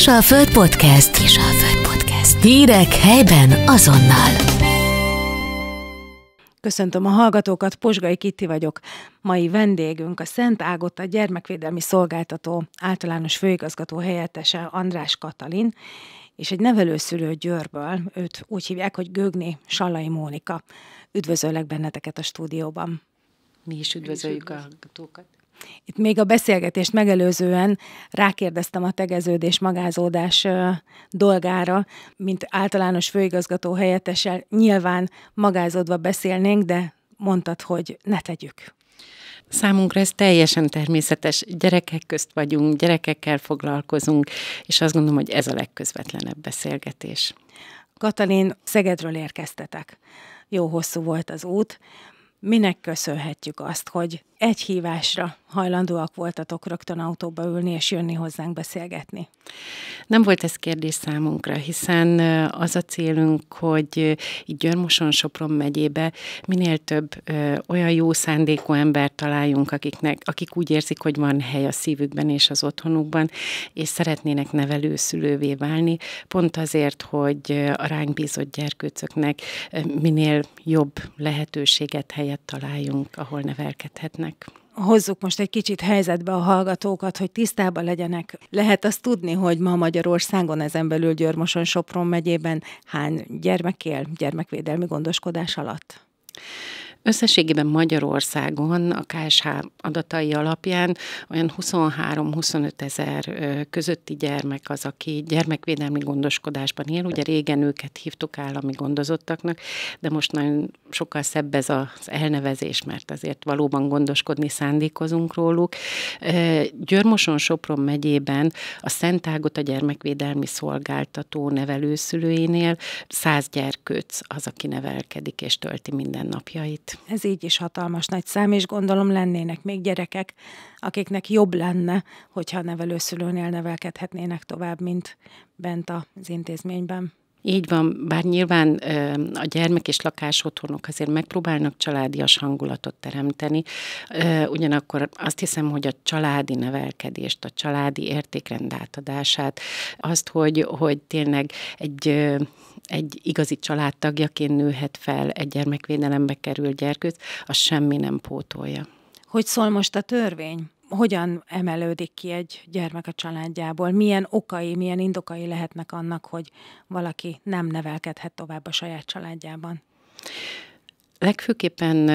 Föld Podcast. Föld Podcast. Hírek helyben azonnal. Köszöntöm a hallgatókat, Posgai Kitti vagyok. Mai vendégünk a Szent Ágott a Gyermekvédelmi Szolgáltató általános főigazgató helyettese András Katalin, és egy nevelőszülő Győrből, őt úgy hívják, hogy Gögni Salai Mónika. Üdvözöllek benneteket a stúdióban. Mi is üdvözöljük a hallgatókat. Itt még a beszélgetést megelőzően rákérdeztem a tegeződés, magázódás dolgára, mint általános főigazgató helyettesel. Nyilván magázódva beszélnénk, de mondtad, hogy ne tegyük. Számunkra ez teljesen természetes. Gyerekek közt vagyunk, gyerekekkel foglalkozunk, és azt gondolom, hogy ez a legközvetlenebb beszélgetés. Katalin, Szegedről érkeztetek. Jó hosszú volt az út. Minek köszönhetjük azt, hogy egy hívásra hajlandóak voltatok rögtön autóba ülni és jönni hozzánk beszélgetni? Nem volt ez kérdés számunkra, hiszen az a célunk, hogy így Györmoson Sopron megyébe minél több ö, olyan jó szándékú embert találjunk, akiknek, akik úgy érzik, hogy van hely a szívükben és az otthonukban, és szeretnének nevelőszülővé válni, pont azért, hogy a ránk bízott gyerkőcöknek minél jobb lehetőséget, helyet találjunk, ahol nevelkedhetnek élnek. Hozzuk most egy kicsit helyzetbe a hallgatókat, hogy tisztában legyenek. Lehet azt tudni, hogy ma Magyarországon, ezen belül Györmoson, Sopron megyében hány gyermek él gyermekvédelmi gondoskodás alatt? Összességében Magyarországon a KSH adatai alapján olyan 23-25 ezer közötti gyermek az, aki gyermekvédelmi gondoskodásban él. Ugye régen őket hívtuk állami gondozottaknak, de most nagyon sokkal szebb ez az elnevezés, mert azért valóban gondoskodni szándékozunk róluk. Györmoson Sopron megyében a Ágot a gyermekvédelmi szolgáltató nevelőszülőinél 100 gyerkőc az, aki nevelkedik és tölti mindennapjait. Ez így is hatalmas nagy szám, és gondolom lennének még gyerekek, akiknek jobb lenne, hogyha nevelőszülőnél nevelkedhetnének tovább, mint bent az intézményben. Így van, bár nyilván a gyermek és lakás otthonok azért megpróbálnak családias hangulatot teremteni, ugyanakkor azt hiszem, hogy a családi nevelkedést, a családi értékrend átadását, azt, hogy, hogy tényleg egy egy igazi családtagjaként nőhet fel, egy gyermekvédelembe kerül gyerkőt az semmi nem pótolja. Hogy szól most a törvény? hogyan emelődik ki egy gyermek a családjából, milyen okai, milyen indokai lehetnek annak, hogy valaki nem nevelkedhet tovább a saját családjában. Legfőképpen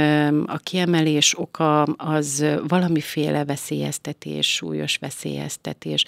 a kiemelés oka az valamiféle veszélyeztetés, súlyos veszélyeztetés.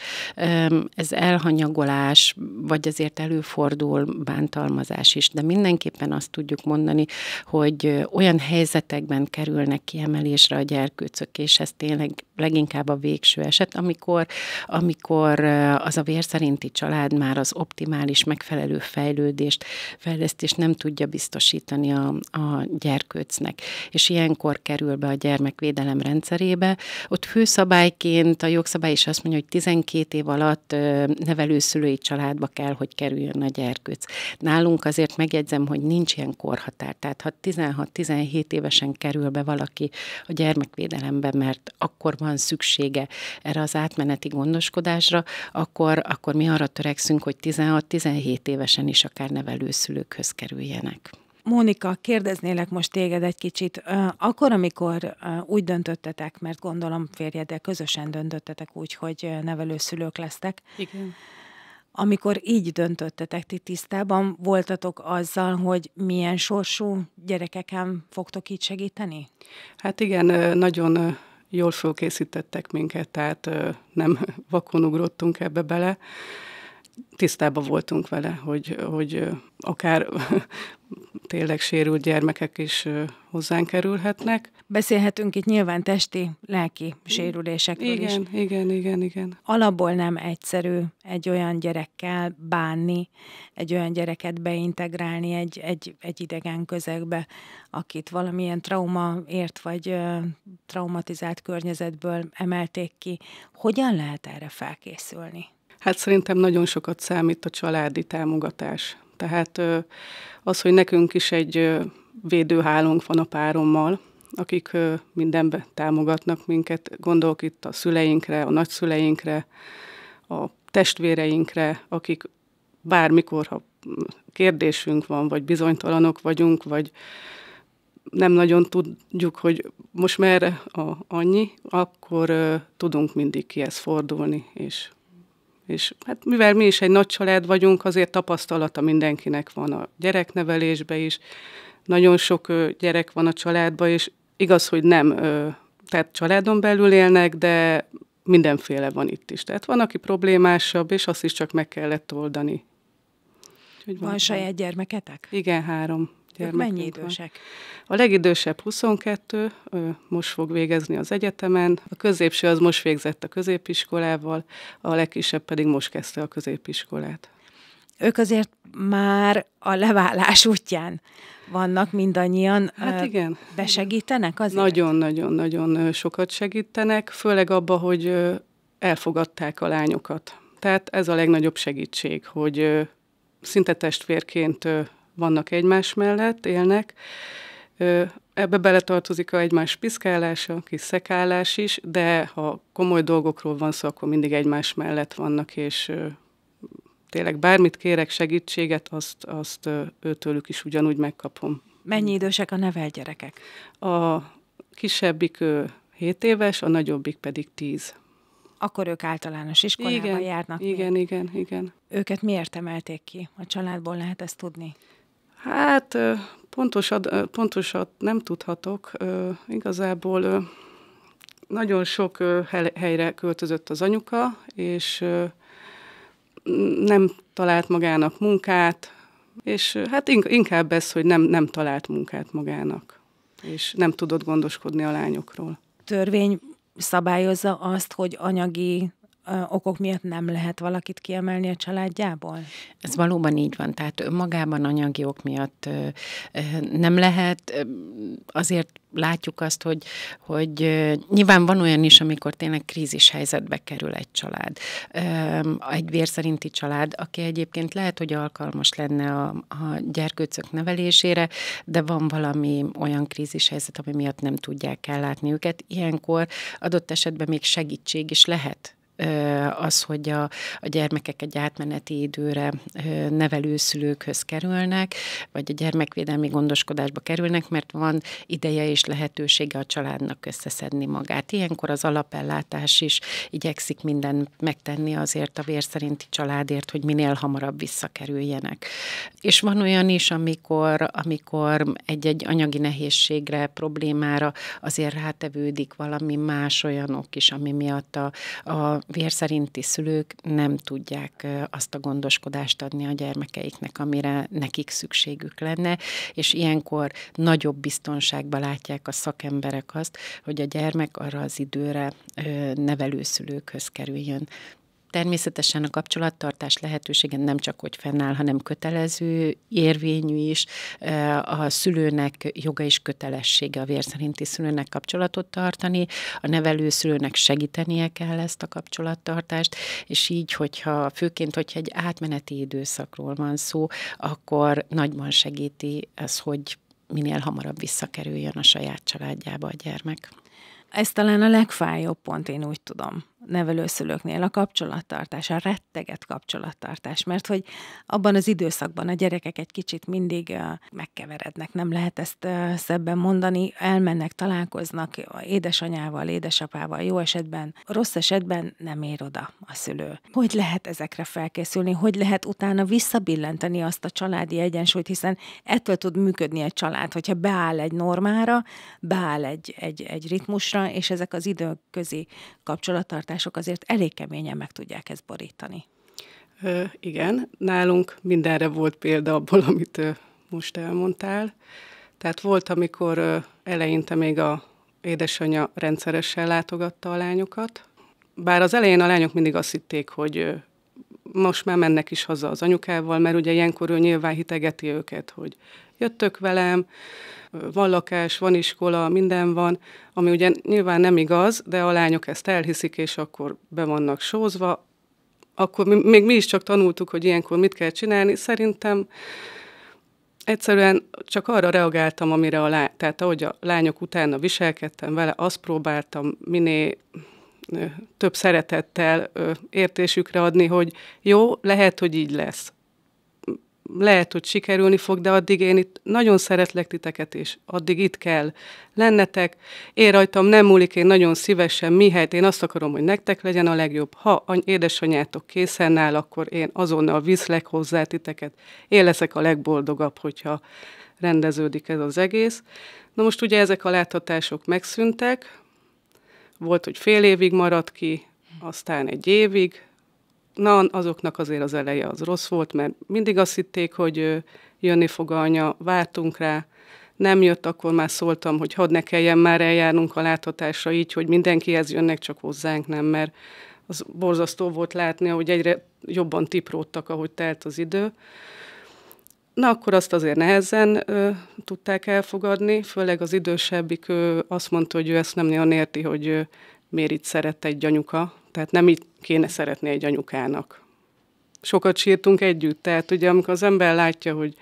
Ez elhanyagolás, vagy azért előfordul bántalmazás is, de mindenképpen azt tudjuk mondani, hogy olyan helyzetekben kerülnek kiemelésre a gyerkőcök, és ez tényleg leginkább a végső eset, amikor, amikor az a vér szerinti család már az optimális, megfelelő fejlődést, fejlesztést nem tudja biztosítani a, a gyerkőcök gyerkőcnek, és ilyenkor kerül be a gyermekvédelem rendszerébe. Ott főszabályként a jogszabály is azt mondja, hogy 12 év alatt nevelőszülői családba kell, hogy kerüljön a gyerkőc. Nálunk azért megjegyzem, hogy nincs ilyen korhatár, tehát ha 16-17 évesen kerül be valaki a gyermekvédelembe, mert akkor van szüksége erre az átmeneti gondoskodásra, akkor, akkor mi arra törekszünk, hogy 16-17 évesen is akár nevelőszülőkhöz kerüljenek. Mónika, kérdeznélek most téged egy kicsit. Akkor, amikor úgy döntöttetek, mert gondolom férjeddel közösen döntöttetek úgy, hogy nevelőszülők lesztek. Igen. Amikor így döntöttetek, ti tisztában voltatok azzal, hogy milyen sorsú gyerekeken fogtok így segíteni? Hát igen, nagyon jól fölkészítettek minket, tehát nem vakon ugrottunk ebbe bele tisztában voltunk vele, hogy, hogy akár tényleg sérült gyermekek is hozzánk kerülhetnek. Beszélhetünk itt nyilván testi, lelki sérülésekről igen, is. Igen, igen, igen, igen. Alapból nem egyszerű egy olyan gyerekkel bánni, egy olyan gyereket beintegrálni egy, egy, egy idegen közegbe, akit valamilyen trauma ért, vagy ö, traumatizált környezetből emelték ki. Hogyan lehet erre felkészülni? Hát szerintem nagyon sokat számít a családi támogatás. Tehát az, hogy nekünk is egy védőhálónk van a párommal, akik mindenbe támogatnak minket. Gondolok itt a szüleinkre, a nagyszüleinkre, a testvéreinkre, akik bármikor, ha kérdésünk van, vagy bizonytalanok vagyunk, vagy nem nagyon tudjuk, hogy most merre a, annyi, akkor uh, tudunk mindig kihez fordulni, és és hát mivel mi is egy nagy család vagyunk, azért tapasztalata mindenkinek van a gyereknevelésbe is. Nagyon sok gyerek van a családban, és igaz, hogy nem, tehát családon belül élnek, de mindenféle van itt is. Tehát van, aki problémásabb, és azt is csak meg kellett oldani. van, van saját gyermeketek? Igen, három. Ők mennyi idősek? A legidősebb 22, most fog végezni az egyetemen, a középső az most végzett a középiskolával, a legkisebb pedig most kezdte a középiskolát. Ők azért már a leválás útján vannak mindannyian. Hát igen. Besegítenek azért? Nagyon-nagyon-nagyon sokat segítenek, főleg abba, hogy elfogadták a lányokat. Tehát ez a legnagyobb segítség, hogy szinte testvérként vannak egymás mellett, élnek. Ebbe beletartozik a egymás piszkálása, kis szekálás is, de ha komoly dolgokról van szó, akkor mindig egymás mellett vannak, és tényleg bármit kérek, segítséget, azt, azt őtőlük is ugyanúgy megkapom. Mennyi idősek a nevel gyerekek? A kisebbik 7 éves, a nagyobbik pedig 10. Akkor ők általános iskolában igen, járnak. Igen, még. igen, igen. Őket miért emelték ki? A családból lehet ezt tudni? Hát pontosat, pontosat nem tudhatok. Igazából nagyon sok helyre költözött az anyuka, és nem talált magának munkát, és hát inkább ez, hogy nem, nem talált munkát magának, és nem tudott gondoskodni a lányokról. Törvény szabályozza azt, hogy anyagi okok miatt nem lehet valakit kiemelni a családjából? Ez valóban így van. Tehát magában anyagi ok miatt nem lehet. Azért látjuk azt, hogy, hogy nyilván van olyan is, amikor tényleg krízis helyzetbe kerül egy család. Egy vérszerinti család, aki egyébként lehet, hogy alkalmas lenne a, a gyerkőcök nevelésére, de van valami olyan krízis helyzet, ami miatt nem tudják ellátni őket. Ilyenkor adott esetben még segítség is lehet az, hogy a, a gyermekek egy átmeneti időre nevelőszülőkhöz kerülnek, vagy a gyermekvédelmi gondoskodásba kerülnek, mert van ideje és lehetősége a családnak összeszedni magát. Ilyenkor az alapellátás is igyekszik mindent megtenni azért a vérszerinti családért, hogy minél hamarabb visszakerüljenek. És van olyan is, amikor, amikor egy-egy anyagi nehézségre, problémára azért rátevődik valami más olyanok is, ami miatt a, a vérszerinti szülők nem tudják azt a gondoskodást adni a gyermekeiknek, amire nekik szükségük lenne, és ilyenkor nagyobb biztonságban látják a szakemberek azt, hogy a gyermek arra az időre nevelőszülőkhöz kerüljön. Természetesen a kapcsolattartás lehetősége nem csak hogy fennáll, hanem kötelező, érvényű is. A szülőnek joga is kötelessége a vérszerinti szülőnek kapcsolatot tartani, a nevelőszülőnek segítenie kell ezt a kapcsolattartást, és így, hogyha főként, hogyha egy átmeneti időszakról van szó, akkor nagyban segíti ez, hogy minél hamarabb visszakerüljön a saját családjába a gyermek. Ez talán a legfájóbb pont, én úgy tudom nevelőszülőknél a kapcsolattartás, a retteget kapcsolattartás, mert hogy abban az időszakban a gyerekek egy kicsit mindig megkeverednek, nem lehet ezt szebben mondani, elmennek, találkoznak édesanyával, édesapával, jó esetben, rossz esetben nem ér oda a szülő. Hogy lehet ezekre felkészülni, hogy lehet utána visszabillenteni azt a családi egyensúlyt, hiszen ettől tud működni egy család, hogyha beáll egy normára, beáll egy, egy, egy ritmusra, és ezek az időközi kapcsolattartás szokások azért elég keményen meg tudják ezt borítani. Ö, igen, nálunk mindenre volt példa abból, amit ö, most elmondtál. Tehát volt, amikor ö, eleinte még a édesanyja rendszeresen látogatta a lányokat, bár az elején a lányok mindig azt hitték, hogy most már mennek is haza az anyukával, mert ugye ilyenkor ő nyilván hitegeti őket, hogy jöttök velem, van lakás, van iskola, minden van, ami ugye nyilván nem igaz, de a lányok ezt elhiszik, és akkor be vannak sózva, akkor mi, még mi is csak tanultuk, hogy ilyenkor mit kell csinálni. Szerintem egyszerűen csak arra reagáltam, amire a lá- tehát ahogy a lányok utána viselkedtem vele, azt próbáltam minél több szeretettel értésükre adni, hogy jó, lehet, hogy így lesz. Lehet, hogy sikerülni fog, de addig én itt nagyon szeretlek titeket és Addig itt kell lennetek. Én rajtam nem múlik, én nagyon szívesen, mihelyt én azt akarom, hogy nektek legyen a legjobb. Ha any édesanyátok készen áll, akkor én azonnal viszlek hozzá titeket. Én leszek a legboldogabb, hogyha rendeződik ez az egész. Na most ugye ezek a láthatások megszűntek, volt, hogy fél évig maradt ki, hm. aztán egy évig. Na, azoknak azért az eleje az rossz volt, mert mindig azt hitték, hogy jönni fog a anya, vártunk rá, nem jött, akkor már szóltam, hogy hadd ne kelljen már eljárnunk a láthatásra így, hogy mindenkihez jönnek, csak hozzánk nem, mert az borzasztó volt látni, hogy egyre jobban tipródtak, ahogy telt az idő. Na, akkor azt azért nehezen ö, tudták elfogadni, főleg az idősebbik ö, azt mondta, hogy ő ezt nem nagyon érti, hogy ö, miért itt szerette egy anyuka, tehát nem így kéne szeretni egy anyukának. Sokat sírtunk együtt, tehát ugye amikor az ember látja, hogy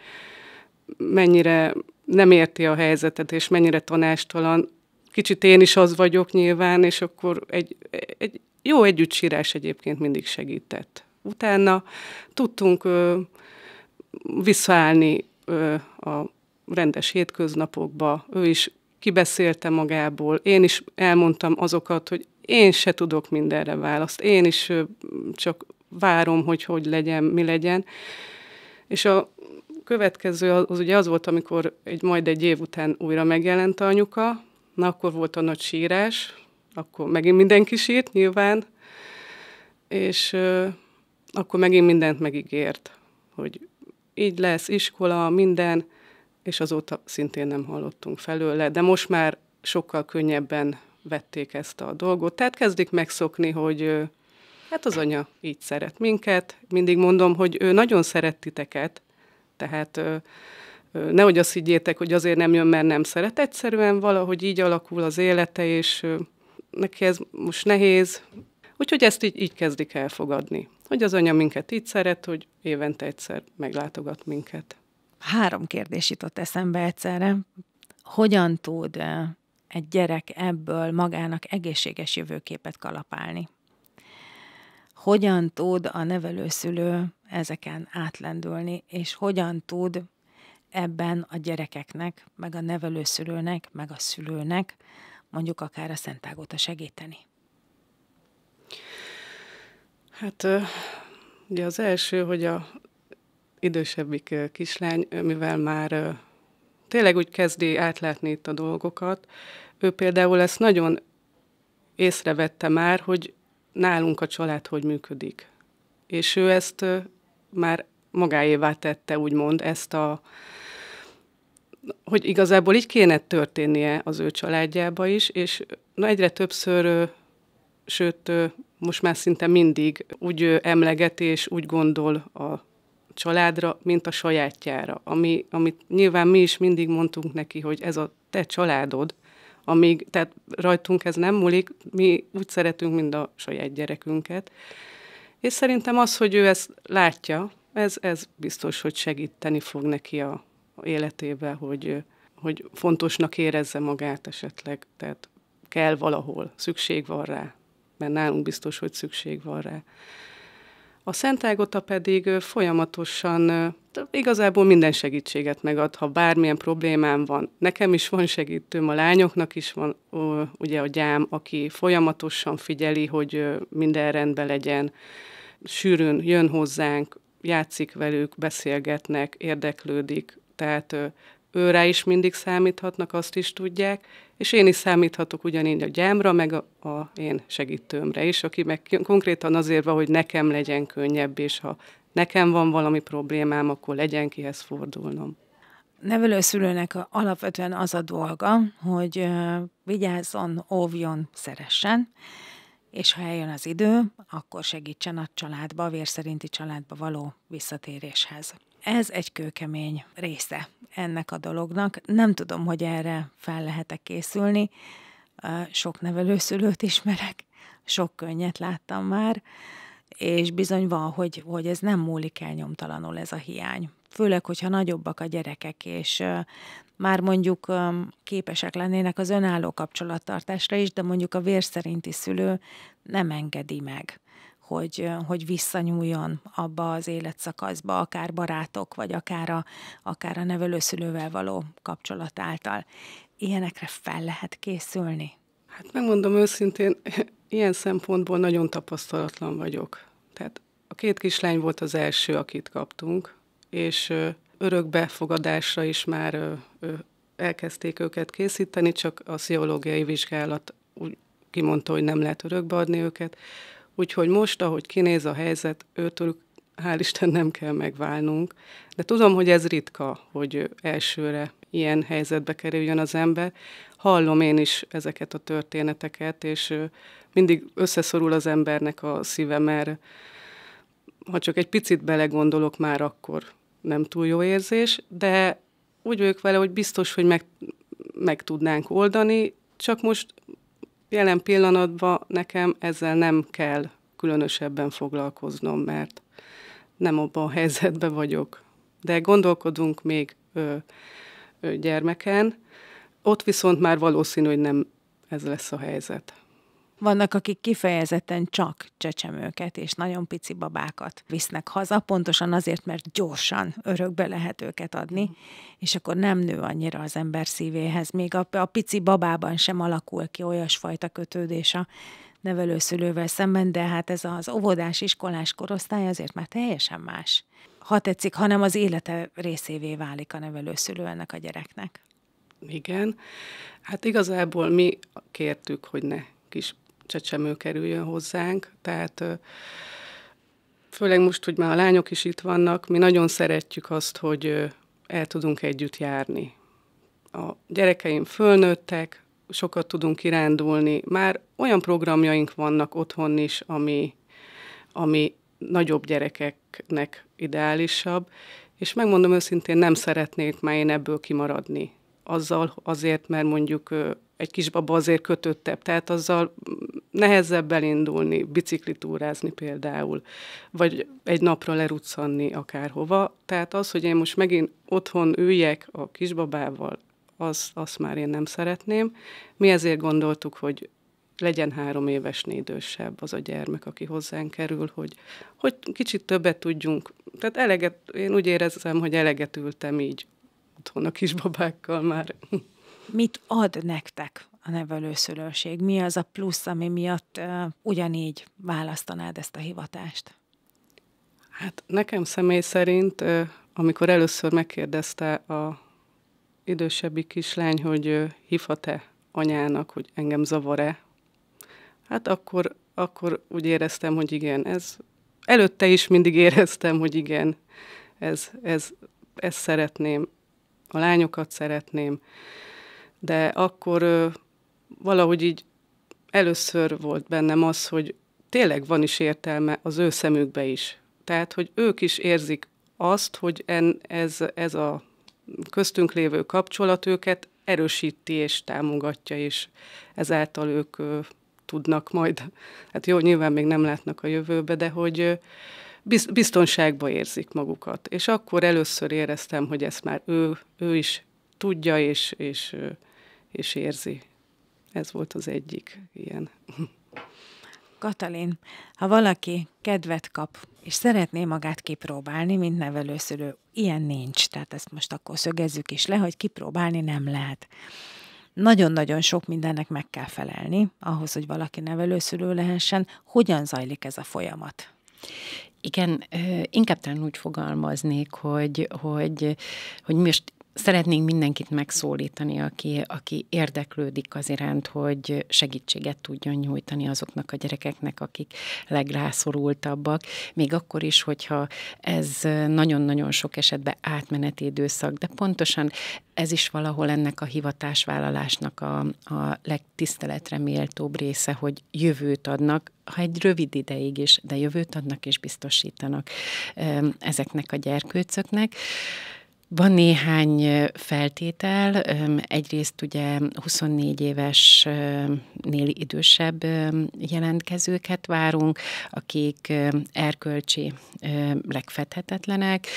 mennyire nem érti a helyzetet, és mennyire tanástalan, kicsit én is az vagyok nyilván, és akkor egy, egy jó sírás egyébként mindig segített. Utána tudtunk ö, visszaállni ö, a rendes hétköznapokba. Ő is kibeszélte magából, én is elmondtam azokat, hogy én se tudok mindenre választ, én is ö, csak várom, hogy hogy legyen, mi legyen. És a következő az, az ugye az volt, amikor egy, majd egy év után újra megjelent a anyuka, na akkor volt a nagy sírás, akkor megint mindenki sírt nyilván, és ö, akkor megint mindent megígért, hogy így lesz, iskola, minden, és azóta szintén nem hallottunk felőle, de most már sokkal könnyebben vették ezt a dolgot. Tehát kezdik megszokni, hogy hát az anya így szeret minket. Mindig mondom, hogy ő nagyon szeret titeket, tehát nehogy azt higgyétek, hogy azért nem jön, mert nem szeret. Egyszerűen valahogy így alakul az élete, és neki ez most nehéz. Úgyhogy ezt így, így kezdik elfogadni hogy az anya minket így szeret, hogy évente egyszer meglátogat minket. Három kérdés jutott eszembe egyszerre. Hogyan tud egy gyerek ebből magának egészséges jövőképet kalapálni? Hogyan tud a nevelőszülő ezeken átlendülni, és hogyan tud ebben a gyerekeknek, meg a nevelőszülőnek, meg a szülőnek, mondjuk akár a a segíteni? Hát ugye az első, hogy a idősebbik kislány, mivel már tényleg úgy kezdi átlátni itt a dolgokat, ő például ezt nagyon észrevette már, hogy nálunk a család hogy működik. És ő ezt már magáévá tette, úgymond, ezt a, hogy igazából így kéne történnie az ő családjába is, és na egyre többször, sőt, most már szinte mindig úgy emleget és úgy gondol a családra, mint a sajátjára. Ami, amit nyilván mi is mindig mondtunk neki, hogy ez a te családod, amíg, tehát rajtunk ez nem múlik, mi úgy szeretünk, mint a saját gyerekünket. És szerintem az, hogy ő ezt látja, ez, ez biztos, hogy segíteni fog neki a, a életébe, hogy, hogy fontosnak érezze magát esetleg. Tehát kell valahol, szükség van rá mert nálunk biztos, hogy szükség van rá. A Szent Ágota pedig folyamatosan igazából minden segítséget megad, ha bármilyen problémám van. Nekem is van segítőm, a lányoknak is van ugye a gyám, aki folyamatosan figyeli, hogy minden rendben legyen. Sűrűn jön hozzánk, játszik velük, beszélgetnek, érdeklődik, tehát őre is mindig számíthatnak, azt is tudják, és én is számíthatok ugyanígy a gyámra, meg a, a én segítőmre is, aki meg konkrétan azért van, hogy nekem legyen könnyebb, és ha nekem van valami problémám, akkor legyen kihez fordulnom. Nevelőszülőnek alapvetően az a dolga, hogy vigyázzon, óvjon, szeressen, és ha eljön az idő, akkor segítsen a családba, a vérszerinti családba való visszatéréshez. Ez egy kőkemény része ennek a dolognak. Nem tudom, hogy erre fel lehetek készülni. Sok nevelőszülőt ismerek, sok könnyet láttam már, és bizony van, hogy, hogy ez nem múlik el nyomtalanul ez a hiány. Főleg, hogyha nagyobbak a gyerekek, és már mondjuk képesek lennének az önálló kapcsolattartásra is, de mondjuk a vér szerinti szülő nem engedi meg hogy, hogy visszanyúljon abba az életszakaszba, akár barátok, vagy akár a, akár a nevelőszülővel való kapcsolat által. Ilyenekre fel lehet készülni? Hát megmondom őszintén, ilyen szempontból nagyon tapasztalatlan vagyok. Tehát a két kislány volt az első, akit kaptunk, és örökbefogadásra is már elkezdték őket készíteni, csak a sziológiai vizsgálat úgy kimondta, hogy nem lehet örökbeadni őket. Úgyhogy most, ahogy kinéz a helyzet, őtől hál' Isten nem kell megválnunk. De tudom, hogy ez ritka, hogy elsőre ilyen helyzetbe kerüljön az ember. Hallom én is ezeket a történeteket, és mindig összeszorul az embernek a szíve, mert ha csak egy picit belegondolok, már akkor nem túl jó érzés, de úgy vagyok vele, hogy biztos, hogy meg, meg tudnánk oldani, csak most jelen pillanatban nekem ezzel nem kell különösebben foglalkoznom, mert nem abban a helyzetben vagyok. De gondolkodunk még ö, ö, gyermeken, ott viszont már valószínű, hogy nem ez lesz a helyzet. Vannak, akik kifejezetten csak csecsemőket és nagyon pici babákat visznek haza, pontosan azért, mert gyorsan örökbe lehet őket adni, mm. és akkor nem nő annyira az ember szívéhez. Még a, a pici babában sem alakul ki olyasfajta kötődés a nevelőszülővel szemben, de hát ez az óvodás, iskolás korosztály azért már teljesen más. Ha tetszik, hanem az élete részévé válik a nevelőszülő ennek a gyereknek. Igen. Hát igazából mi kértük, hogy ne kis csecsemő kerüljön hozzánk, tehát főleg most, hogy már a lányok is itt vannak, mi nagyon szeretjük azt, hogy el tudunk együtt járni. A gyerekeim fölnőttek, sokat tudunk kirándulni. Már olyan programjaink vannak otthon is, ami, ami nagyobb gyerekeknek ideálisabb, és megmondom őszintén, nem szeretnék már én ebből kimaradni. Azzal azért, mert mondjuk egy kisbaba azért kötöttebb, tehát azzal nehezebb elindulni, biciklitúrázni például, vagy egy napra leruccanni akárhova. Tehát az, hogy én most megint otthon üljek a kisbabával, az, azt már én nem szeretném. Mi ezért gondoltuk, hogy legyen három évesnél idősebb az a gyermek, aki hozzánk kerül, hogy, hogy kicsit többet tudjunk. Tehát eleget, én úgy érezem, hogy eleget ültem így otthon a kisbabákkal már mit ad nektek a nevelőszülőség? Mi az a plusz, ami miatt uh, ugyanígy választanád ezt a hivatást? Hát nekem személy szerint, uh, amikor először megkérdezte a idősebbi kislány, hogy uh, hívhat-e anyának, hogy engem zavar-e, hát akkor, akkor úgy éreztem, hogy igen, ez előtte is mindig éreztem, hogy igen, ez, ez, ezt szeretném, a lányokat szeretném, de akkor ö, valahogy így először volt bennem az, hogy tényleg van is értelme az ő szemükbe is. Tehát, hogy ők is érzik azt, hogy en, ez, ez a köztünk lévő kapcsolat őket erősíti és támogatja, és ezáltal ők ö, tudnak majd, hát jó, nyilván még nem látnak a jövőbe, de hogy biztonságba érzik magukat. És akkor először éreztem, hogy ezt már ő, ő is tudja, és, és és érzi. Ez volt az egyik ilyen. Katalin, ha valaki kedvet kap, és szeretné magát kipróbálni, mint nevelőszülő, ilyen nincs, tehát ezt most akkor szögezzük is le, hogy kipróbálni nem lehet. Nagyon-nagyon sok mindennek meg kell felelni, ahhoz, hogy valaki nevelőszülő lehessen. Hogyan zajlik ez a folyamat? Igen, inkább talán úgy fogalmaznék, hogy, hogy, hogy most szeretnénk mindenkit megszólítani, aki, aki érdeklődik az iránt, hogy segítséget tudjon nyújtani azoknak a gyerekeknek, akik legrászorultabbak, még akkor is, hogyha ez nagyon-nagyon sok esetben átmeneti időszak, de pontosan ez is valahol ennek a hivatásvállalásnak a, a legtiszteletre méltóbb része, hogy jövőt adnak, ha egy rövid ideig is, de jövőt adnak és biztosítanak ezeknek a gyerkőcöknek. Van néhány feltétel, egyrészt ugye 24 évesnél idősebb jelentkezőket várunk, akik erkölcsi legfethetetlenek,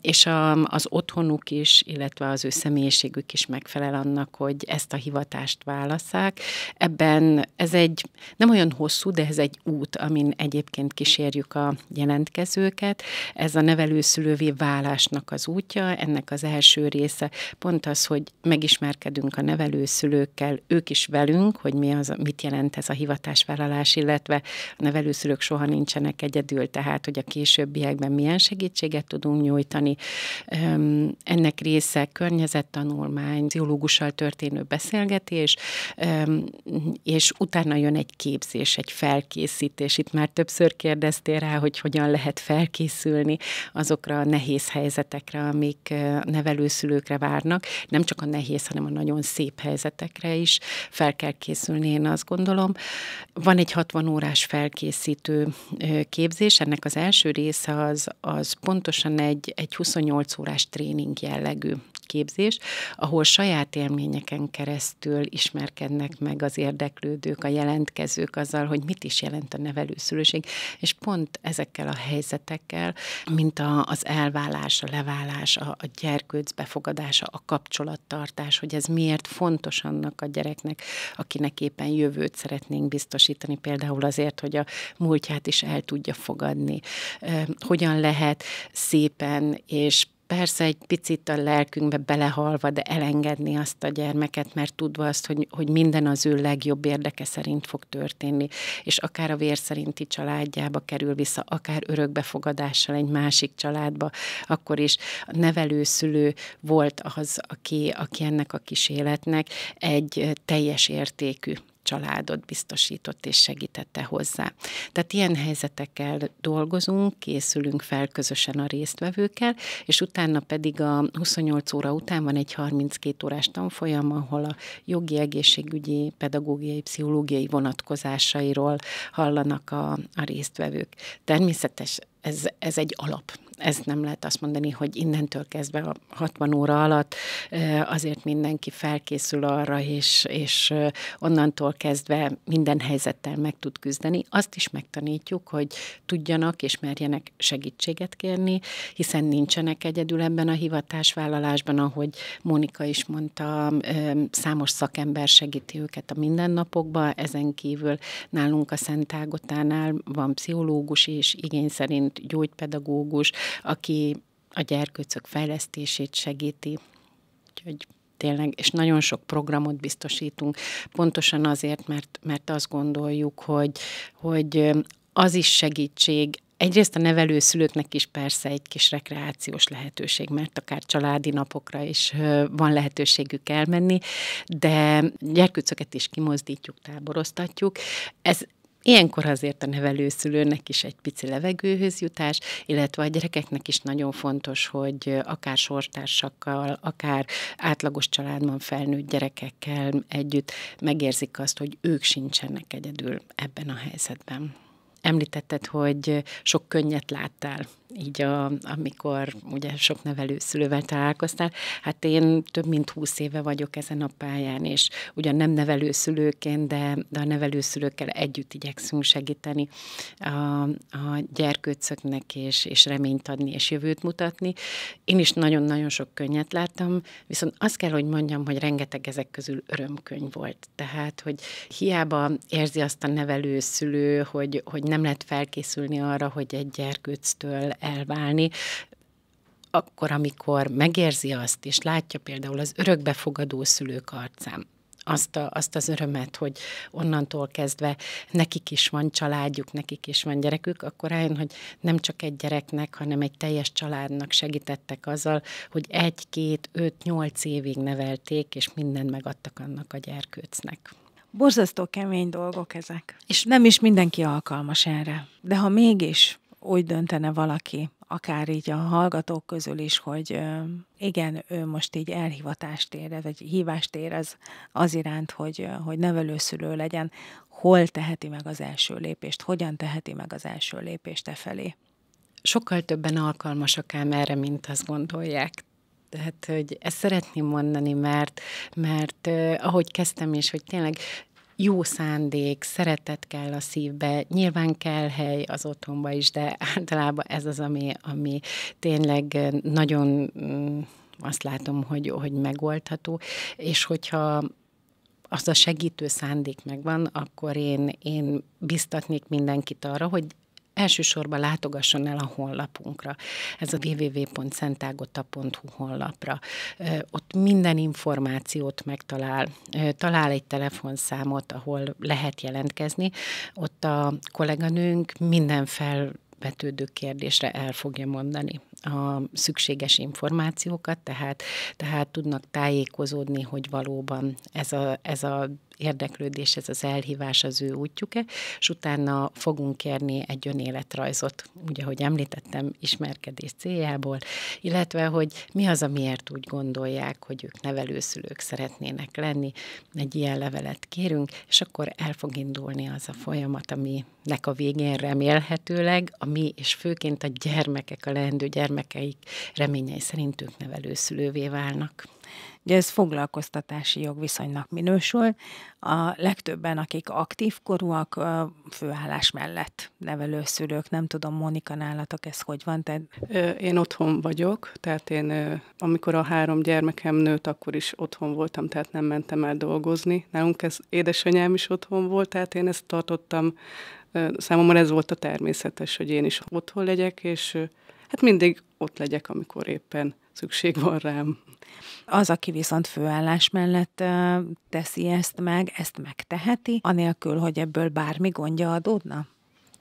és az otthonuk is, illetve az ő személyiségük is megfelel annak, hogy ezt a hivatást válasszák. Ebben ez egy nem olyan hosszú, de ez egy út, amin egyébként kísérjük a jelentkezőket. Ez a nevelőszülővé válásnak az útja, ennek az első része pont az, hogy megismerkedünk a nevelőszülőkkel, ők is velünk, hogy mi az, mit jelent ez a hivatásvállalás, illetve a nevelőszülők soha nincsenek egyedül, tehát hogy a későbbiekben milyen segítséget tudunk nyújtani. Ennek része környezettanulmány, pszichológussal történő beszélgetés, és utána jön egy képzés, egy felkészítés. Itt már többször kérdeztél rá, hogy hogyan lehet felkészülni azokra a nehéz helyzetekre, amik nevelőszülőkre várnak, nem csak a nehéz, hanem a nagyon szép helyzetekre is fel kell készülni, én azt gondolom. Van egy 60 órás felkészítő képzés, ennek az első része az, az pontosan egy, egy 28 órás tréning jellegű képzés, ahol saját élményeken keresztül ismerkednek meg az érdeklődők, a jelentkezők azzal, hogy mit is jelent a nevelőszülőség, és pont ezekkel a helyzetekkel, mint a, az elvállás, a leválás, a, a gyerkőc befogadása, a kapcsolattartás, hogy ez miért fontos annak a gyereknek, akinek éppen jövőt szeretnénk biztosítani, például azért, hogy a múltját is el tudja fogadni. Hogyan lehet szépen és persze egy picit a lelkünkbe belehalva, de elengedni azt a gyermeket, mert tudva azt, hogy, hogy minden az ő legjobb érdeke szerint fog történni, és akár a vér szerinti családjába kerül vissza, akár örökbefogadással egy másik családba, akkor is a nevelőszülő volt az, aki, aki ennek a kis életnek egy teljes értékű családot biztosított és segítette hozzá. Tehát ilyen helyzetekkel dolgozunk, készülünk fel közösen a résztvevőkkel, és utána pedig a 28 óra után van egy 32 órás tanfolyam, ahol a jogi, egészségügyi, pedagógiai, pszichológiai vonatkozásairól hallanak a, a résztvevők. Természetes ez, ez egy alap ez nem lehet azt mondani, hogy innentől kezdve a 60 óra alatt azért mindenki felkészül arra, és, és onnantól kezdve minden helyzettel meg tud küzdeni. Azt is megtanítjuk, hogy tudjanak és merjenek segítséget kérni, hiszen nincsenek egyedül ebben a hivatásvállalásban, ahogy Mónika is mondta, számos szakember segíti őket a mindennapokban, ezen kívül nálunk a Szent Ágotánál van pszichológus és igény szerint gyógypedagógus, aki a gyerkőcök fejlesztését segíti. Úgyhogy tényleg, és nagyon sok programot biztosítunk, pontosan azért, mert, mert azt gondoljuk, hogy, hogy az is segítség, Egyrészt a nevelőszülőknek is persze egy kis rekreációs lehetőség, mert akár családi napokra is van lehetőségük elmenni, de gyerkőcöket is kimozdítjuk, táboroztatjuk. Ez Ilyenkor azért a nevelőszülőnek is egy pici levegőhöz jutás, illetve a gyerekeknek is nagyon fontos, hogy akár sorstársakkal, akár átlagos családban felnőtt gyerekekkel együtt megérzik azt, hogy ők sincsenek egyedül ebben a helyzetben. Említetted, hogy sok könnyet láttál így a, amikor ugye sok nevelőszülővel találkoztál, hát én több mint húsz éve vagyok ezen a pályán, és ugyan nem nevelőszülőként, de, de a nevelőszülőkkel együtt igyekszünk segíteni a, a gyerkőcöknek, és, és reményt adni, és jövőt mutatni. Én is nagyon-nagyon sok könnyet láttam, viszont azt kell, hogy mondjam, hogy rengeteg ezek közül örömkönyv volt. Tehát, hogy hiába érzi azt a nevelőszülő, hogy, hogy nem lehet felkészülni arra, hogy egy gyerkőctől elválni akkor, amikor megérzi azt, és látja például az örökbefogadó szülők arcán, azt, a, azt az örömet, hogy onnantól kezdve nekik is van családjuk, nekik is van gyerekük, akkor rájön, hogy nem csak egy gyereknek, hanem egy teljes családnak segítettek azzal, hogy egy, két, öt, nyolc évig nevelték, és mindent megadtak annak a gyerkőcnek. Borzasztó kemény dolgok ezek. És nem is mindenki alkalmas erre. De ha mégis úgy döntene valaki, akár így a hallgatók közül is, hogy igen, ő most így elhivatást érez, vagy hívást érez az iránt, hogy, hogy nevelőszülő legyen, hol teheti meg az első lépést, hogyan teheti meg az első lépést e felé? Sokkal többen alkalmasak ám erre, mint azt gondolják. Tehát, hogy ezt szeretném mondani, mert, mert eh, ahogy kezdtem is, hogy tényleg jó szándék, szeretet kell a szívbe, nyilván kell hely az otthonba is, de általában ez az, ami, ami tényleg eh, nagyon mm, azt látom, hogy, hogy megoldható, és hogyha az a segítő szándék megvan, akkor én, én biztatnék mindenkit arra, hogy elsősorban látogasson el a honlapunkra. Ez a www.szentágota.hu honlapra. Ott minden információt megtalál. Talál egy telefonszámot, ahol lehet jelentkezni. Ott a kolléganőnk minden fel vetődő kérdésre el fogja mondani a szükséges információkat, tehát, tehát tudnak tájékozódni, hogy valóban ez a, ez a érdeklődés, ez az elhívás az ő útjuk-e, és utána fogunk kérni egy önéletrajzot, ugye, ahogy említettem, ismerkedés céljából, illetve, hogy mi az, amiért úgy gondolják, hogy ők nevelőszülők szeretnének lenni, egy ilyen levelet kérünk, és akkor el fog indulni az a folyamat, aminek a végén remélhetőleg a mi, és főként a gyermekek, a leendő gyermekek gyermekeik reményei szerint ők nevelőszülővé válnak. Ugye ez foglalkoztatási jogviszonynak minősül. A legtöbben, akik aktív korúak, főállás mellett nevelőszülők. Nem tudom, Monika, nálatok ez hogy van? Te... Én otthon vagyok, tehát én amikor a három gyermekem nőtt, akkor is otthon voltam, tehát nem mentem el dolgozni. Nálunk ez édesanyám is otthon volt, tehát én ezt tartottam, számomra ez volt a természetes, hogy én is otthon legyek, és hát mindig ott legyek, amikor éppen szükség van rám. Az, aki viszont főállás mellett teszi ezt meg, ezt megteheti, anélkül, hogy ebből bármi gondja adódna?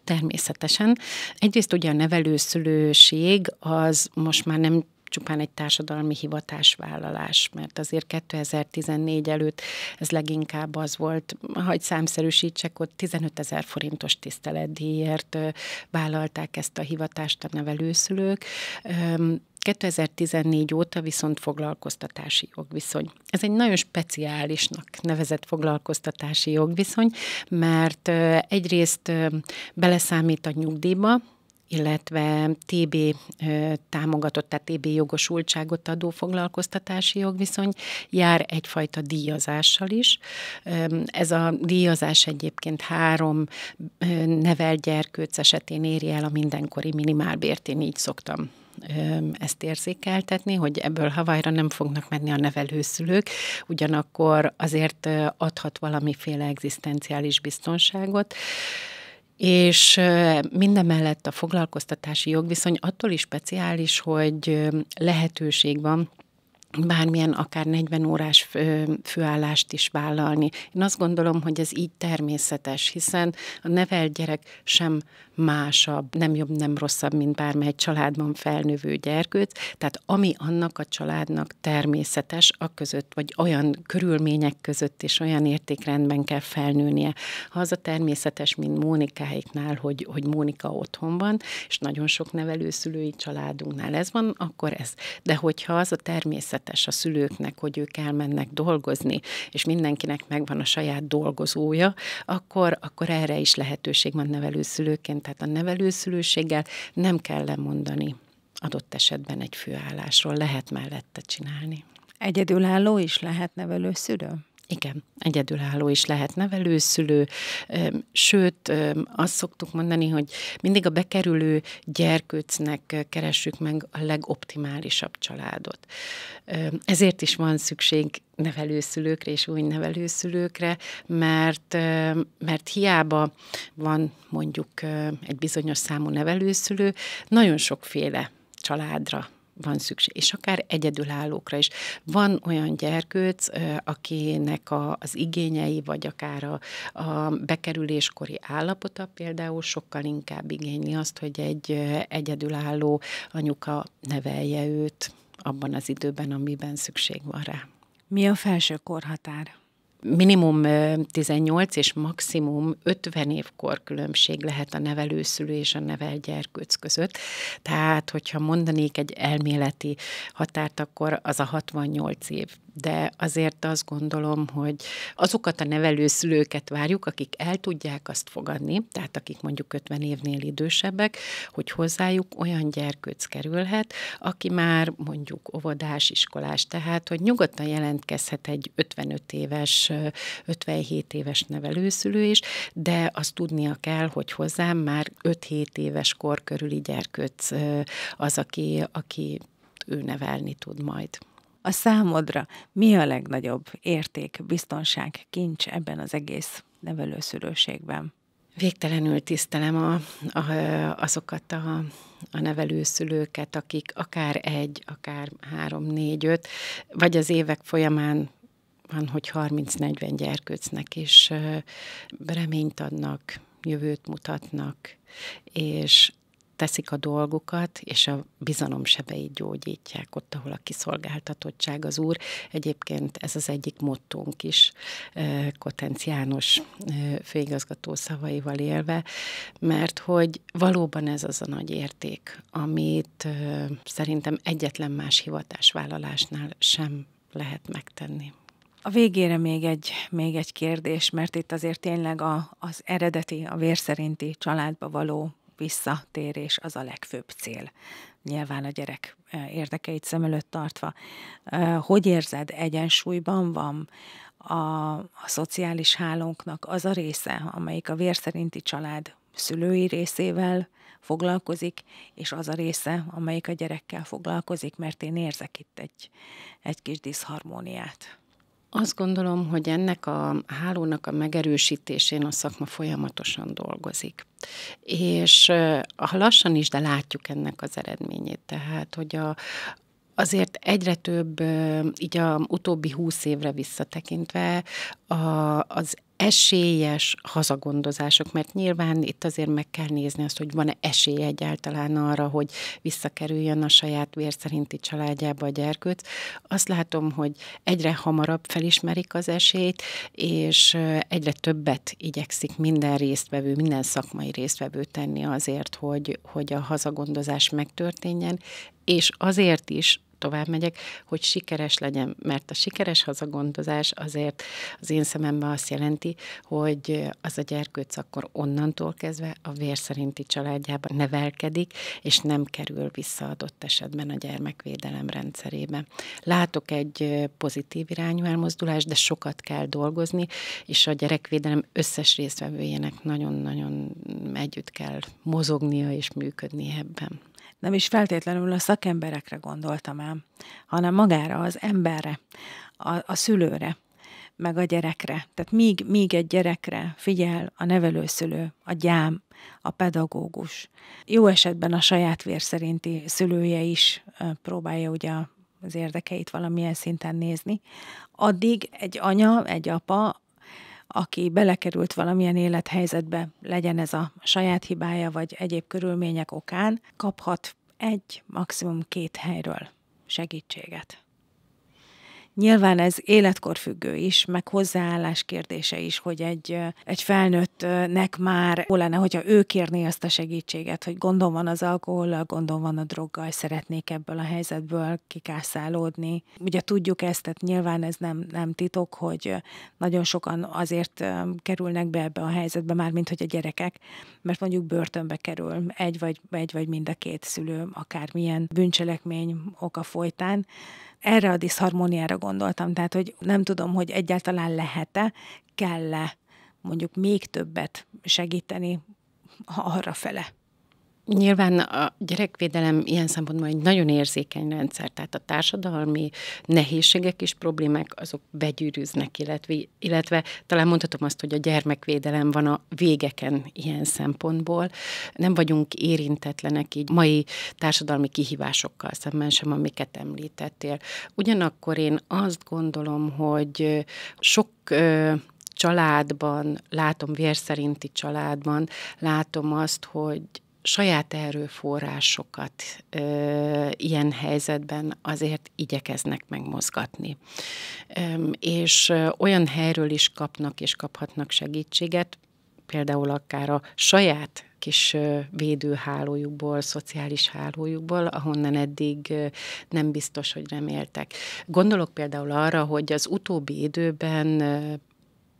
Természetesen. Egyrészt ugye a nevelőszülőség az most már nem csupán egy társadalmi hivatásvállalás, mert azért 2014 előtt ez leginkább az volt, hagy számszerűsítsek, ott 15 ezer forintos tiszteletdíjért vállalták ezt a hivatást a nevelőszülők. 2014 óta viszont foglalkoztatási jogviszony. Ez egy nagyon speciálisnak nevezett foglalkoztatási jogviszony, mert egyrészt beleszámít a nyugdíjba, illetve TB támogatott, tehát TB jogosultságot adó foglalkoztatási jogviszony jár egyfajta díjazással is. Ez a díjazás egyébként három nevel gyerkőc esetén éri el a mindenkori minimálbért, én így szoktam ezt érzékeltetni, hogy ebből havajra nem fognak menni a nevelőszülők, ugyanakkor azért adhat valamiféle egzisztenciális biztonságot. És minden mellett a foglalkoztatási jogviszony attól is speciális, hogy lehetőség van bármilyen akár 40 órás főállást is vállalni. Én azt gondolom, hogy ez így természetes, hiszen a nevelt gyerek sem másabb, nem jobb, nem rosszabb, mint bármely családban felnövő gyerkőt. tehát ami annak a családnak természetes, a között, vagy olyan körülmények között és olyan értékrendben kell felnőnie. Ha az a természetes, mint Mónikáiknál, hogy, hogy Mónika otthon van, és nagyon sok nevelőszülői családunknál ez van, akkor ez. De hogyha az a természet természetes a szülőknek, hogy ők elmennek dolgozni, és mindenkinek megvan a saját dolgozója, akkor, akkor erre is lehetőség van nevelőszülőként. Tehát a nevelőszülőséggel nem kell lemondani adott esetben egy főállásról, lehet mellette csinálni. Egyedülálló is lehet nevelőszülő? Igen, egyedülálló is lehet nevelőszülő, sőt, azt szoktuk mondani, hogy mindig a bekerülő gyerkőcnek keressük meg a legoptimálisabb családot. Ezért is van szükség nevelőszülőkre és új nevelőszülőkre, mert, mert hiába van mondjuk egy bizonyos számú nevelőszülő, nagyon sokféle családra van szükség, és akár egyedülállókra is. Van olyan gyerkőc, akinek a, az igényei, vagy akár a, a bekerüléskori állapota például sokkal inkább igényli azt, hogy egy egyedülálló anyuka nevelje őt abban az időben, amiben szükség van rá. Mi a felső korhatár? minimum 18 és maximum 50 évkor különbség lehet a nevelőszülő és a nevel gyerkőc között. Tehát, hogyha mondanék egy elméleti határt, akkor az a 68 év de azért azt gondolom, hogy azokat a nevelőszülőket várjuk, akik el tudják azt fogadni, tehát akik mondjuk 50 évnél idősebbek, hogy hozzájuk olyan gyerkőc kerülhet, aki már mondjuk óvodás, iskolás, tehát hogy nyugodtan jelentkezhet egy 55 éves, 57 éves nevelőszülő is, de azt tudnia kell, hogy hozzám már 5-7 éves kor körüli gyerkőc az, aki, aki ő nevelni tud majd a számodra mi a legnagyobb érték, biztonság, kincs ebben az egész nevelőszülőségben? Végtelenül tisztelem a, a, azokat a, a nevelőszülőket, akik akár egy, akár három, négy, öt, vagy az évek folyamán van, hogy 30-40 gyerkőcnek is reményt adnak, jövőt mutatnak, és teszik a dolgukat, és a bizalom sebeit gyógyítják ott, ahol a kiszolgáltatottság az úr. Egyébként ez az egyik mottunk is, kotenciános főigazgató szavaival élve, mert hogy valóban ez az a nagy érték, amit szerintem egyetlen más hivatásvállalásnál sem lehet megtenni. A végére még egy, még egy kérdés, mert itt azért tényleg a, az eredeti, a vérszerinti családba való visszatérés az a legfőbb cél. Nyilván a gyerek e, érdekeit szem előtt tartva. E, hogy érzed, egyensúlyban van a, a szociális hálónknak az a része, amelyik a vérszerinti család szülői részével foglalkozik, és az a része, amelyik a gyerekkel foglalkozik, mert én érzek itt egy, egy kis diszharmóniát. Azt gondolom, hogy ennek a hálónak a megerősítésén a szakma folyamatosan dolgozik. És ha lassan is, de látjuk ennek az eredményét. Tehát, hogy a, azért egyre több, így a utóbbi húsz évre visszatekintve a, az esélyes hazagondozások, mert nyilván itt azért meg kell nézni azt, hogy van-e esély egyáltalán arra, hogy visszakerüljön a saját vér szerinti családjába a gyerkőc. Azt látom, hogy egyre hamarabb felismerik az esélyt, és egyre többet igyekszik minden résztvevő, minden szakmai résztvevő tenni azért, hogy, hogy a hazagondozás megtörténjen, és azért is tovább megyek, hogy sikeres legyen, mert a sikeres hazagondozás azért az én szememben azt jelenti, hogy az a gyerkőc akkor onnantól kezdve a vér szerinti családjában nevelkedik, és nem kerül vissza adott esetben a gyermekvédelem rendszerébe. Látok egy pozitív irányú elmozdulást, de sokat kell dolgozni, és a gyerekvédelem összes résztvevőjének nagyon-nagyon együtt kell mozognia és működni ebben nem is feltétlenül a szakemberekre gondoltam ám, hanem magára, az emberre, a, a szülőre, meg a gyerekre. Tehát míg, míg egy gyerekre figyel a nevelőszülő, a gyám, a pedagógus. Jó esetben a saját vér szerinti szülője is próbálja ugye az érdekeit valamilyen szinten nézni. Addig egy anya, egy apa aki belekerült valamilyen élethelyzetbe, legyen ez a saját hibája vagy egyéb körülmények okán, kaphat egy, maximum két helyről segítséget. Nyilván ez életkor függő is, meg hozzáállás kérdése is, hogy egy, egy felnőttnek már jó lenne, hogyha ő kérné azt a segítséget, hogy gondom van az alkohollal, gondom van a droggal, szeretnék ebből a helyzetből kikászálódni. Ugye tudjuk ezt, tehát nyilván ez nem, nem titok, hogy nagyon sokan azért kerülnek be ebbe a helyzetbe, már mint hogy a gyerekek, mert mondjuk börtönbe kerül egy vagy, egy vagy mind a két szülő, akármilyen bűncselekmény oka folytán, erre a diszharmóniára gondoltam, tehát hogy nem tudom, hogy egyáltalán lehet-e, kell-e mondjuk még többet segíteni arra fele. Nyilván a gyerekvédelem ilyen szempontból egy nagyon érzékeny rendszer, tehát a társadalmi nehézségek és problémák azok begyűrűznek, illetve, illetve talán mondhatom azt, hogy a gyermekvédelem van a végeken ilyen szempontból. Nem vagyunk érintetlenek így mai társadalmi kihívásokkal szemben sem, amiket említettél. Ugyanakkor én azt gondolom, hogy sok családban, látom vérszerinti családban, látom azt, hogy saját erőforrásokat ö, ilyen helyzetben azért igyekeznek megmozgatni. Ö, és ö, olyan helyről is kapnak és kaphatnak segítséget, például akár a saját kis védőhálójukból, szociális hálójukból, ahonnan eddig nem biztos, hogy reméltek. Gondolok például arra, hogy az utóbbi időben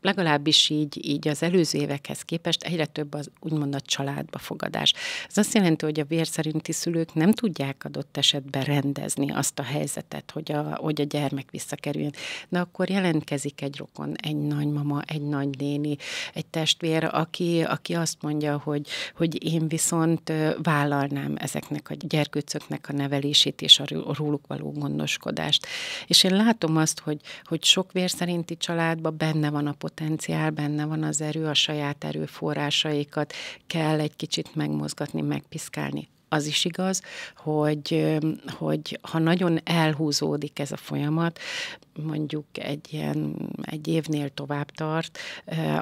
legalábbis így, így az előző évekhez képest egyre több az úgymond a családba fogadás. Ez azt jelenti, hogy a vérszerinti szülők nem tudják adott esetben rendezni azt a helyzetet, hogy a, hogy a gyermek visszakerüljön. De akkor jelentkezik egy rokon, egy nagymama, egy nagynéni, egy testvér, aki, aki azt mondja, hogy, hogy én viszont vállalnám ezeknek a gyerkőcöknek a nevelését és a róluk való gondoskodást. És én látom azt, hogy, hogy sok vérszerinti családban benne van a pot potenciál, benne van az erő, a saját erőforrásaikat kell egy kicsit megmozgatni, megpiszkálni az is igaz, hogy, hogy ha nagyon elhúzódik ez a folyamat, mondjuk egy ilyen egy évnél tovább tart,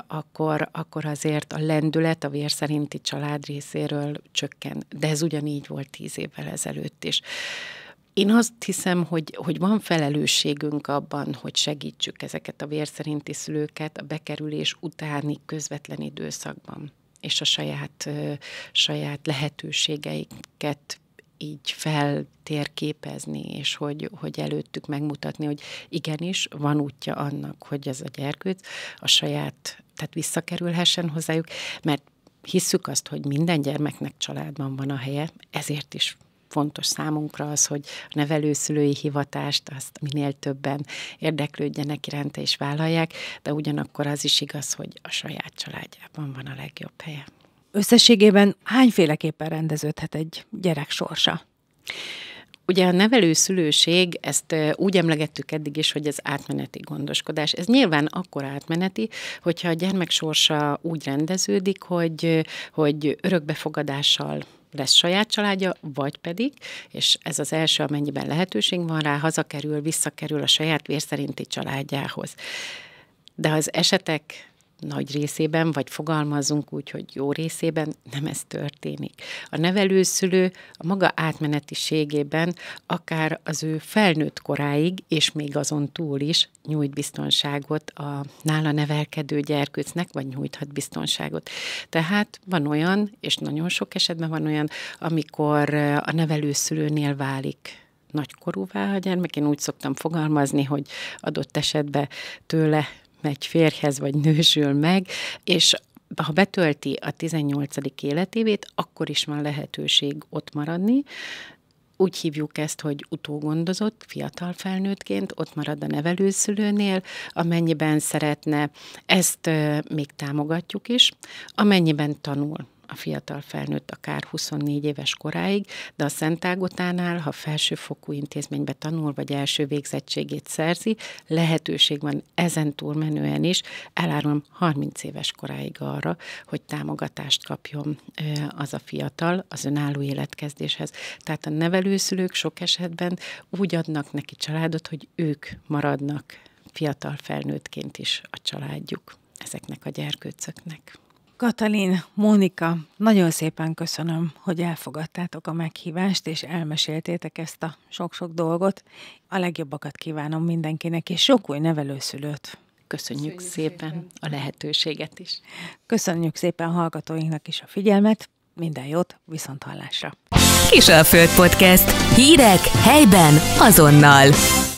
akkor, akkor azért a lendület a vér szerinti család részéről csökken. De ez ugyanígy volt tíz évvel ezelőtt is. Én azt hiszem, hogy, hogy van felelősségünk abban, hogy segítsük ezeket a vérszerinti szülőket a bekerülés utáni közvetlen időszakban, és a saját, saját lehetőségeiket így feltérképezni, és hogy, hogy előttük megmutatni, hogy igenis van útja annak, hogy ez a gyerkőc a saját, tehát visszakerülhessen hozzájuk, mert hisszük azt, hogy minden gyermeknek családban van a helye, ezért is fontos számunkra az, hogy a nevelőszülői hivatást azt minél többen érdeklődjenek iránta és vállalják, de ugyanakkor az is igaz, hogy a saját családjában van a legjobb helye. Összességében hányféleképpen rendeződhet egy gyerek sorsa? Ugye a nevelőszülőség, ezt úgy emlegettük eddig is, hogy ez átmeneti gondoskodás. Ez nyilván akkor átmeneti, hogyha a gyermek sorsa úgy rendeződik, hogy, hogy örökbefogadással lesz saját családja, vagy pedig, és ez az első, amennyiben lehetőség van rá, hazakerül, visszakerül a saját vérszerinti családjához. De az esetek nagy részében, vagy fogalmazunk úgy, hogy jó részében, nem ez történik. A nevelőszülő a maga átmenetiségében akár az ő felnőtt koráig, és még azon túl is nyújt biztonságot a nála nevelkedő gyerkőcnek, vagy nyújthat biztonságot. Tehát van olyan, és nagyon sok esetben van olyan, amikor eh, a nevelőszülőnél válik nagykorúvá a gyermek. Én úgy szoktam fogalmazni, hogy adott esetben tőle megy férhez, vagy nősül meg, és ha betölti a 18. életévét, akkor is van lehetőség ott maradni. Úgy hívjuk ezt, hogy utógondozott, fiatal felnőttként, ott marad a nevelőszülőnél, amennyiben szeretne, ezt még támogatjuk is, amennyiben tanul a fiatal felnőtt akár 24 éves koráig, de a Ágotánál, ha felsőfokú intézménybe tanul, vagy első végzettségét szerzi, lehetőség van ezen túlmenően is, elárulom 30 éves koráig arra, hogy támogatást kapjon az a fiatal az önálló életkezdéshez. Tehát a nevelőszülők sok esetben úgy adnak neki családot, hogy ők maradnak fiatal felnőttként is a családjuk ezeknek a gyerkőcöknek. Katalin, Mónika, nagyon szépen köszönöm, hogy elfogadtátok a meghívást, és elmeséltétek ezt a sok-sok dolgot. A legjobbakat kívánom mindenkinek, és sok új nevelőszülőt. Köszönjük, Köszönjük szépen, szépen a lehetőséget is. Köszönjük szépen hallgatóinknak is a figyelmet, minden jót, viszont hallásra. Föld Podcast. Hírek helyben azonnal.